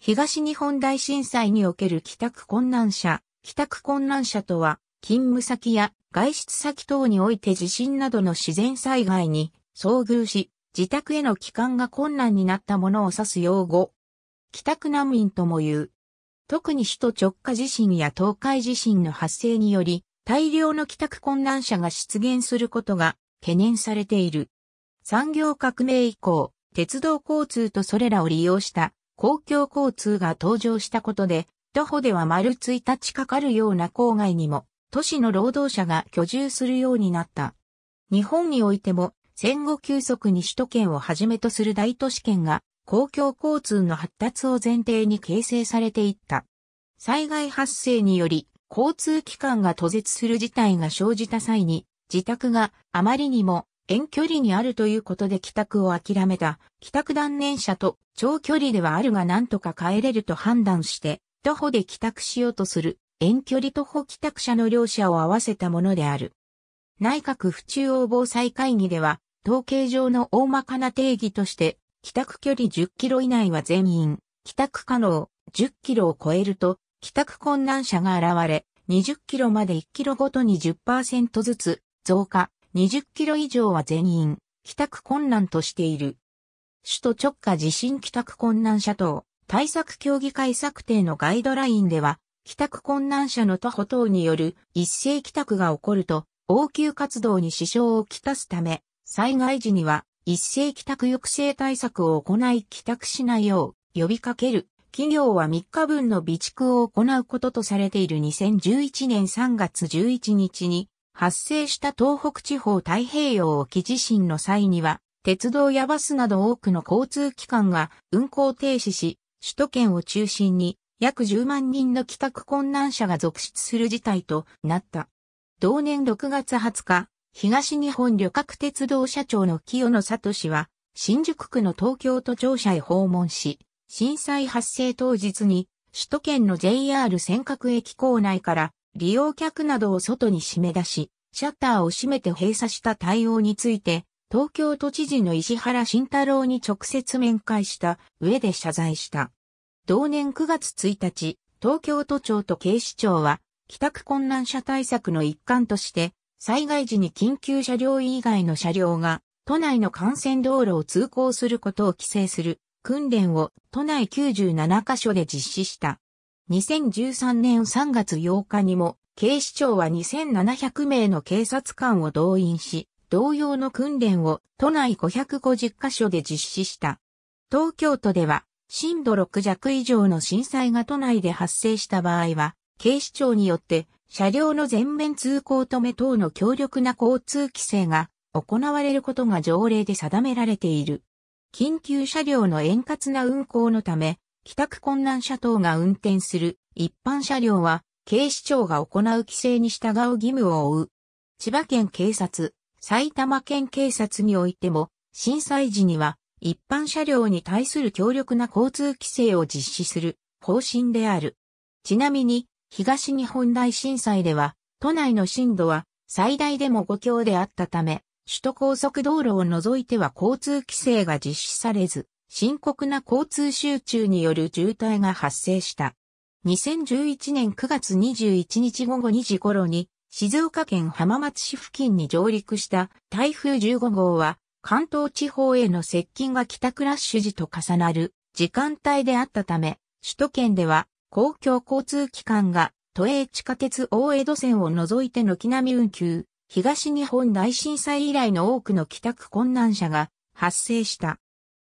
東日本大震災における帰宅困難者、帰宅困難者とは、勤務先や外出先等において地震などの自然災害に遭遇し、自宅への帰還が困難になったものを指す用語。帰宅難民とも言う。特に首都直下地震や東海地震の発生により、大量の帰宅困難者が出現することが懸念されている。産業革命以降、鉄道交通とそれらを利用した公共交通が登場したことで、徒歩では丸一日かかるような郊外にも、都市の労働者が居住するようになった。日本においても、戦後急速に首都圏をはじめとする大都市圏が、公共交通の発達を前提に形成されていった。災害発生により、交通機関が途絶する事態が生じた際に、自宅があまりにも遠距離にあるということで帰宅を諦めた、帰宅断念者と長距離ではあるが何とか帰れると判断して、徒歩で帰宅しようとする、遠距離徒歩帰宅者の両者を合わせたものである。内閣府中央防災会議では、統計上の大まかな定義として、帰宅距離10キロ以内は全員、帰宅可能、10キロを超えると、帰宅困難者が現れ、20キロまで1キロごとに10%ずつ増加、20キロ以上は全員、帰宅困難としている。首都直下地震帰宅困難者等、対策協議会策定のガイドラインでは、帰宅困難者の徒歩等による一斉帰宅が起こると、応急活動に支障をきたすため、災害時には一斉帰宅抑制対策を行い帰宅しないよう呼びかける。企業は3日分の備蓄を行うこととされている2011年3月11日に発生した東北地方太平洋沖地震の際には、鉄道やバスなど多くの交通機関が運行停止し、首都圏を中心に約10万人の帰宅困難者が続出する事態となった。同年6月20日、東日本旅客鉄道社長の清野聡氏は、新宿区の東京都庁舎へ訪問し、震災発生当日に首都圏の JR 尖閣駅構内から利用客などを外に締め出し、シャッターを閉めて閉鎖した対応について、東京都知事の石原慎太郎に直接面会した上で謝罪した。同年9月1日、東京都庁と警視庁は、帰宅困難者対策の一環として、災害時に緊急車両以外の車両が、都内の幹線道路を通行することを規制する訓練を都内97カ所で実施した。2013年3月8日にも、警視庁は2700名の警察官を動員し、同様の訓練を都内550カ所で実施した。東京都では、震度6弱以上の震災が都内で発生した場合は、警視庁によって車両の全面通行止め等の強力な交通規制が行われることが条例で定められている。緊急車両の円滑な運行のため、帰宅困難者等が運転する一般車両は警視庁が行う規制に従う義務を負う。千葉県警察、埼玉県警察においても震災時には一般車両に対する強力な交通規制を実施する方針である。ちなみに東日本大震災では都内の震度は最大でも5強であったため首都高速道路を除いては交通規制が実施されず、深刻な交通集中による渋滞が発生した。2011年9月21日午後2時頃に静岡県浜松市付近に上陸した台風15号は関東地方への接近が帰宅ラッシュ時と重なる時間帯であったため、首都圏では公共交通機関が都営地下鉄大江戸線を除いて軒並み運休、東日本大震災以来の多くの帰宅困難者が発生した。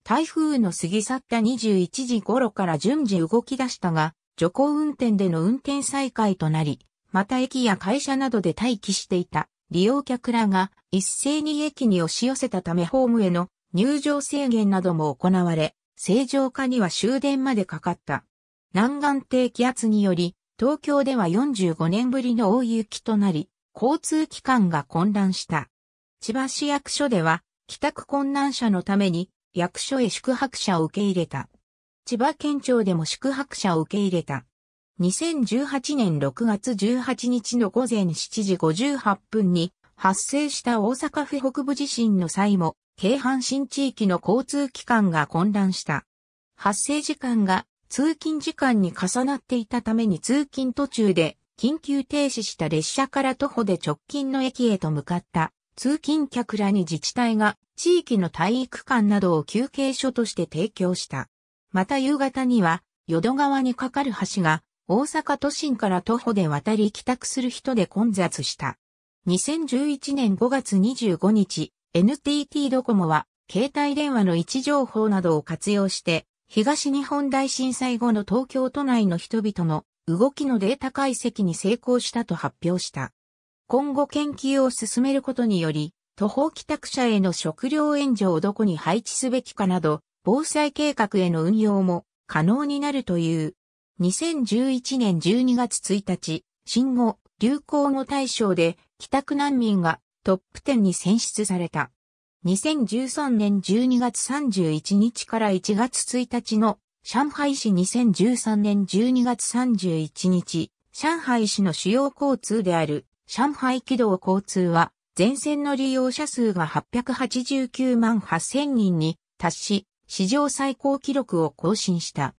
台風の過ぎ去った21時頃から順次動き出したが、徐行運転での運転再開となり、また駅や会社などで待機していた利用客らが一斉に駅に押し寄せたためホームへの入場制限なども行われ、正常化には終電までかかった。南岸低気圧により、東京では45年ぶりの大雪となり、交通機関が混乱した。千葉市役所では、帰宅困難者のために役所へ宿泊者を受け入れた。千葉県庁でも宿泊者を受け入れた。2018年6月18日の午前7時58分に発生した大阪府北部地震の際も、京阪新地域の交通機関が混乱した。発生時間が通勤時間に重なっていたために通勤途中で緊急停止した列車から徒歩で直近の駅へと向かった通勤客らに自治体が地域の体育館などを休憩所として提供した。また夕方には、淀川に架かる橋が、大阪都心から徒歩で渡り帰宅する人で混雑した。2011年5月25日、NTT ドコモは、携帯電話の位置情報などを活用して、東日本大震災後の東京都内の人々の動きのデータ解析に成功したと発表した。今後研究を進めることにより、途方帰宅者への食料援助をどこに配置すべきかなど、防災計画への運用も可能になるという。2011年12月1日、新語・流行語大賞で帰宅難民がトップ10に選出された。2013年12月31日から1月1日の上海市2013年12月31日、上海市の主要交通である上海軌道交通は全線の利用者数が889万8000人に達し、史上最高記録を更新した。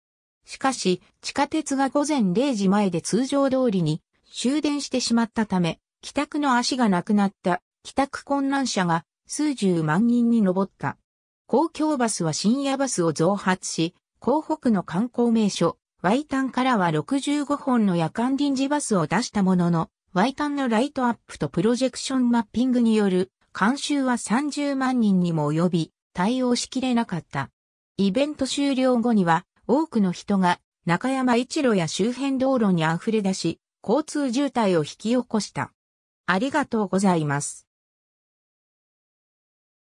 しかし、地下鉄が午前0時前で通常通りに終電してしまったため、帰宅の足がなくなった帰宅困難者が数十万人に上った。公共バスは深夜バスを増発し、港北の観光名所、ワイタンからは65本の夜間臨時バスを出したものの、Y 端のライトアップとプロジェクションマッピングによる監修は30万人にも及び対応しきれなかった。イベント終了後には多くの人が中山一路や周辺道路に溢れ出し、交通渋滞を引き起こした。ありがとうございます。